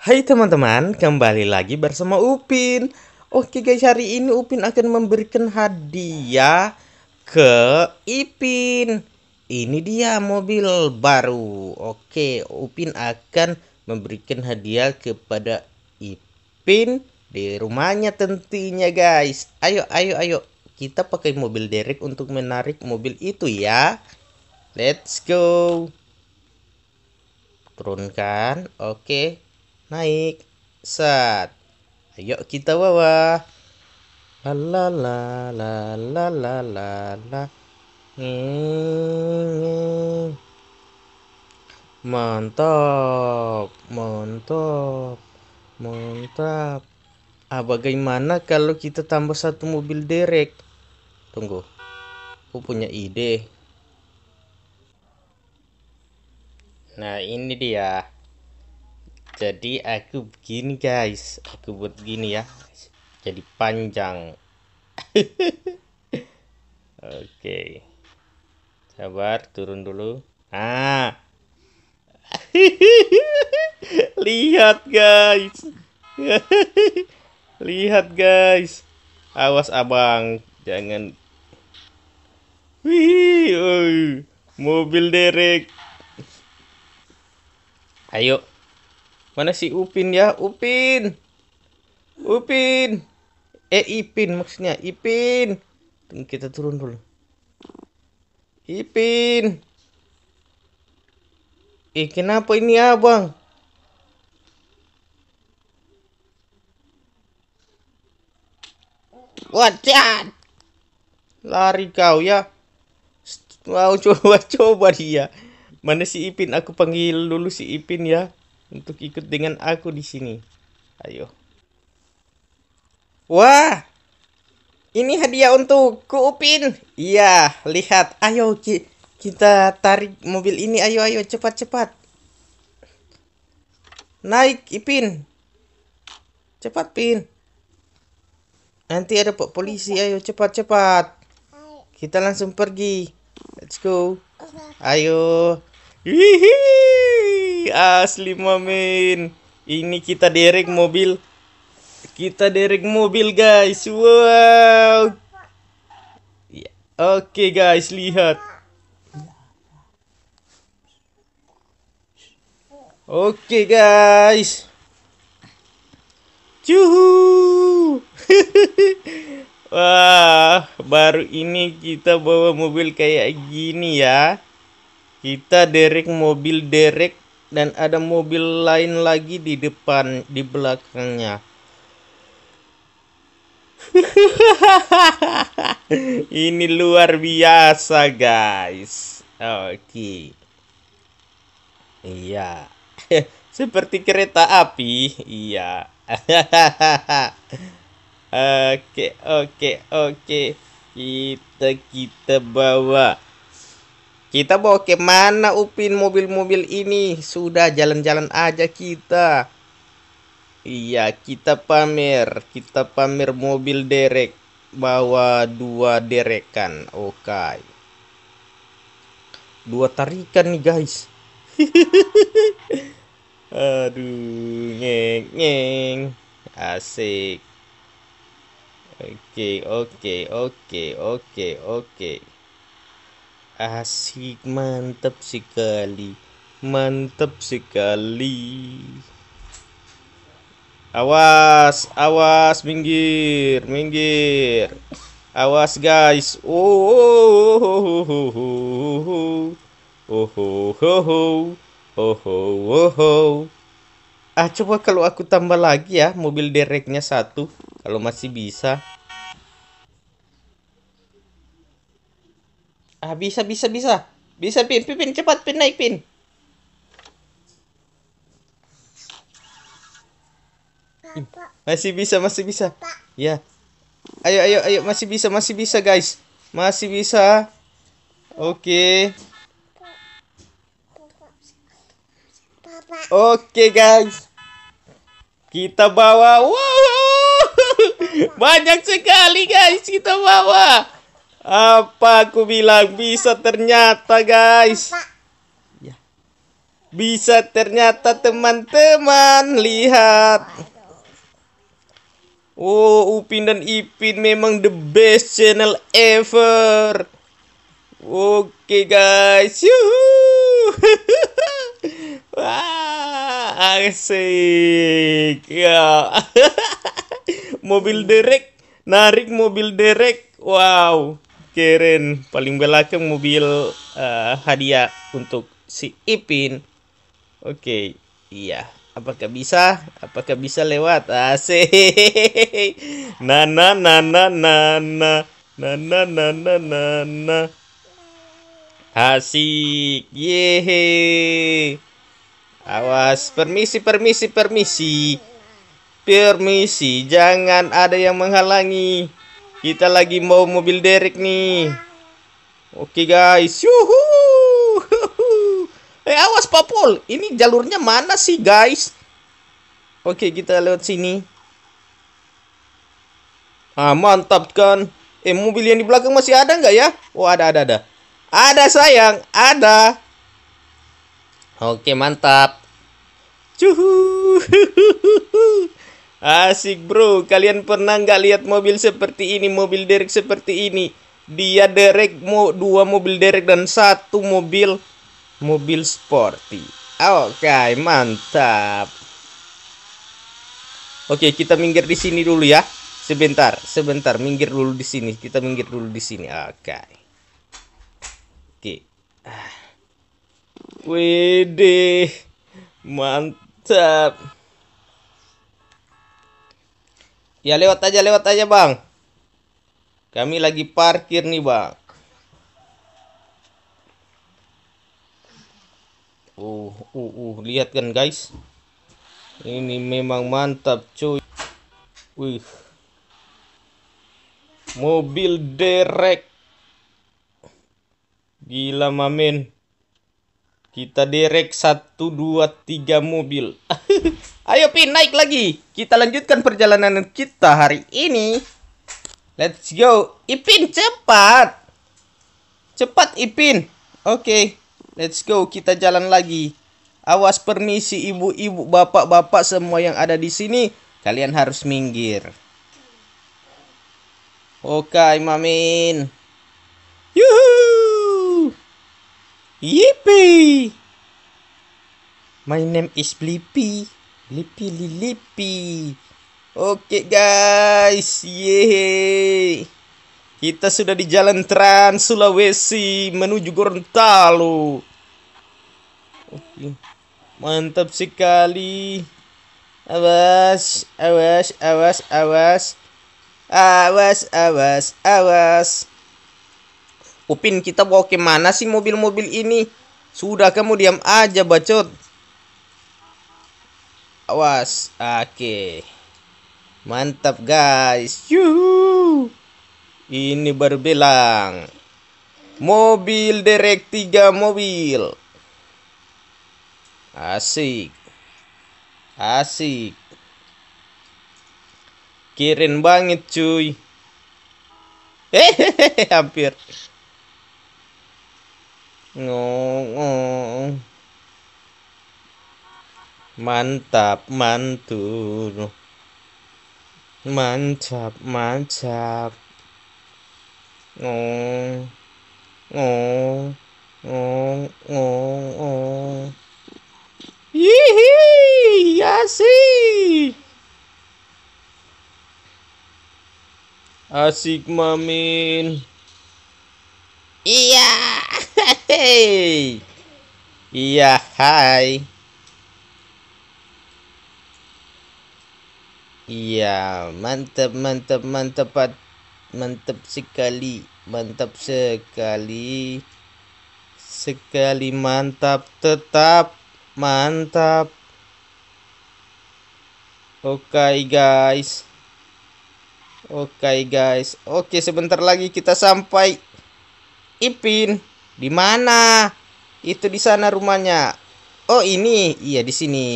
Hai teman-teman, kembali lagi bersama Upin. Oke guys, hari ini Upin akan memberikan hadiah ke Ipin. Ini dia mobil baru. Oke, Upin akan memberikan hadiah kepada Ipin di rumahnya tentunya guys. Ayo, ayo, ayo. Kita pakai mobil derek untuk menarik mobil itu ya. Let's go. Turunkan. Oke naik set ayo kita bawa la la la la la la la la mantap mantap mantap ah bagaimana kalau kita tambah satu mobil derek tunggu aku punya ide nah ini dia jadi aku begini guys aku buat begini ya jadi panjang oke sabar turun dulu ah lihat guys lihat guys awas abang jangan wih mobil derek ayo Mana si Upin ya? Upin. Upin. Eh Ipin maksudnya, Ipin. Kita turun dulu. Ipin. Eh kenapa ini abang? Wacat. Lari kau ya. Mau coba-coba dia. Mana si Ipin? Aku panggil dulu si Ipin ya untuk ikut dengan aku di sini. Ayo. Wah, ini hadiah untukku Upin. Iya, lihat. Ayo ki kita tarik mobil ini. Ayo ayo cepat cepat. Naik Ipin. Cepat Pin. Nanti ada pak polisi. Ayo cepat cepat. Kita langsung pergi. Let's go. Ayo. Hihi asli momen ini kita derek mobil kita derek mobil guys wow ya. oke guys lihat oke guys cuhu wah baru ini kita bawa mobil kayak gini ya kita derek mobil derek dan ada mobil lain lagi di depan di belakangnya ini luar biasa guys oke okay. iya seperti kereta api iya oke oke oke kita kita bawa kita bawa ke mana Upin mobil-mobil ini? Sudah jalan-jalan aja kita. Iya, kita pamer. Kita pamer mobil derek. Bawa dua derekan. Oke. Okay. Dua tarikan nih guys. Aduh, ngeng, ngeng. Asik. Oke, okay, oke, okay, oke, okay, oke, oke asik mantep sekali mantep sekali awas awas minggir minggir awas guys oh oh oh oh oh oh oh oh oh ah coba kalau aku tambah lagi ya mobil dereknya satu kalau masih bisa Ah, bisa, bisa, bisa. Bisa, Pin. Pin, pin cepat. Pin, naik, Pin. Masih bisa, masih bisa. Ya. Ayo, ayo, ayo. Masih bisa, masih bisa, guys. Masih bisa. Oke. Okay. Oke okay, guys. Kita bawa. Wow. Banyak sekali guys kita bawa. Apa aku bilang bisa ternyata guys. Bisa ya. ternyata teman-teman lihat. Oh, Upin dan Ipin memang the best channel ever. Oke okay, guys, Yuhuu Wah, asik. Ya. mobil derek, narik mobil derek. Wow. Keren, paling belakang mobil uh, hadiah untuk si Ipin. Oke, okay. iya. Apakah bisa? Apakah bisa lewat? asih Na na na na na na na na na na na na. Asik. Yehe. Awas, permisi, permisi, permisi. Permisi, jangan ada yang menghalangi. Kita lagi mau mobil derek nih. Oke okay, guys. Yuhu. eh awas popol. Ini jalurnya mana sih guys? Oke okay, kita lewat sini. Ah mantap kan. Eh mobil yang di belakang masih ada nggak ya? Oh ada ada ada. Ada sayang. Ada. Oke okay, mantap. Cuhu. Asik bro, kalian pernah nggak lihat mobil seperti ini, mobil derek seperti ini? Dia derek mau dua mobil derek dan satu mobil mobil sporty. Oke, okay, mantap. Oke, okay, kita minggir di sini dulu ya. Sebentar, sebentar, minggir dulu di sini. Kita minggir dulu di sini. Oke. Okay. Oke. Ah. Wede. Mantap. Ya lewat aja, lewat aja bang. Kami lagi parkir nih bang. Uh, uh, uh, lihat kan guys. Ini memang mantap cuy. Wih. Mobil derek. Gila mamen. Kita derek satu dua tiga mobil. Ayo Pin naik lagi. Kita lanjutkan perjalanan kita hari ini. Let's go. Ipin cepat. Cepat Ipin. Oke. Okay. Let's go. Kita jalan lagi. Awas permisi ibu-ibu, bapak-bapak semua yang ada di sini. Kalian harus minggir. Oke, okay, mamin. Yuhu. Yippee. My name is Blippi. Lipi lipi. Oke guys, yeay. Kita sudah di jalan Trans Sulawesi menuju Gorontalo. Oke. Mantap sekali. Awas, awas, awas, awas. Awas, awas, awas. Upin, kita bawa mana sih mobil-mobil ini? Sudah kamu diam aja, bacot. Awas. Oke. Mantap guys. Yuhu. Ini berbilang. Mobil derek tiga mobil. Asik. Asik. Kirin banget cuy. Hehehe hampir. Ngong. -ngong mantap mantul mantap mantap ngong ngong ngong ngong ngong yihi asik ya asik mamin iya iya hai Iya, mantap, mantap, mantap, mantap sekali, mantap sekali, sekali mantap, tetap mantap. Oke okay, guys, oke okay, guys, oke okay, sebentar lagi kita sampai. Ipin, di mana? Itu di sana rumahnya. Oh ini, iya di sini.